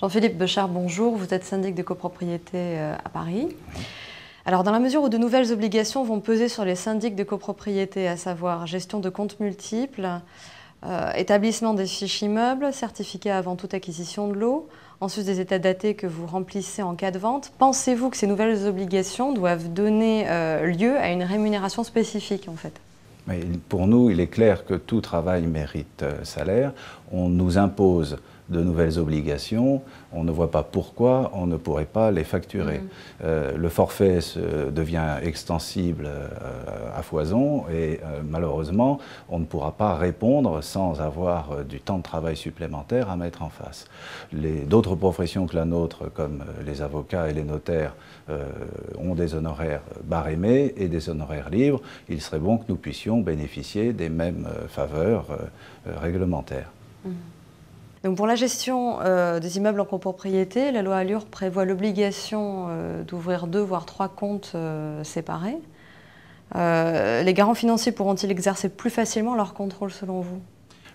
Jean-Philippe Bechard, bonjour. Vous êtes syndic de copropriété euh, à Paris. Alors, dans la mesure où de nouvelles obligations vont peser sur les syndics de copropriété, à savoir gestion de comptes multiples, euh, établissement des fiches immeubles, certificat avant toute acquisition de l'eau, ensuite des états datés que vous remplissez en cas de vente, pensez-vous que ces nouvelles obligations doivent donner euh, lieu à une rémunération spécifique en fait Pour nous, il est clair que tout travail mérite salaire. On nous impose de nouvelles obligations, on ne voit pas pourquoi on ne pourrait pas les facturer. Mm. Euh, le forfait devient extensible euh, à foison et euh, malheureusement, on ne pourra pas répondre sans avoir du temps de travail supplémentaire à mettre en face. D'autres professions que la nôtre, comme les avocats et les notaires, ont des honoraires barémés et des honoraires libres. Il serait bon que nous puissions bénéficier des mêmes faveurs réglementaires. Mm. Donc pour la gestion euh, des immeubles en copropriété, la loi Allure prévoit l'obligation euh, d'ouvrir deux voire trois comptes euh, séparés. les garants financiers pourront-ils exercer plus facilement leur contrôle selon vous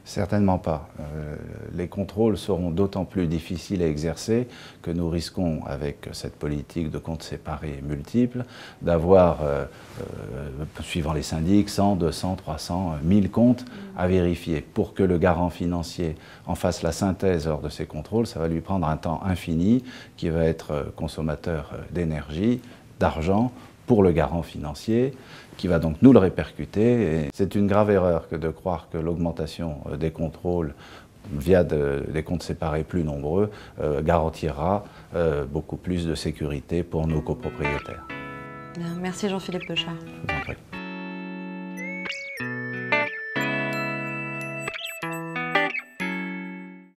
Certainement pas. Euh, les contrôles seront d'autant plus difficiles à exercer que nous risquons, avec cette politique de comptes séparés multiples, d'avoir, euh, euh, suivant les syndics, 100, 200, 300, 1000 comptes à vérifier. Pour que le garant financier en fasse la synthèse hors de ces contrôles, ça va lui prendre un temps infini qui va être consommateur d'énergie, d'argent, pour le garant financier, qui va donc nous le répercuter. C'est une grave erreur que de croire que l'augmentation euh, des contrôles via des comptes séparés plus nombreux euh, garantira euh, beaucoup plus de sécurité pour nos copropriétaires. Merci Jean-Philippe Pechard.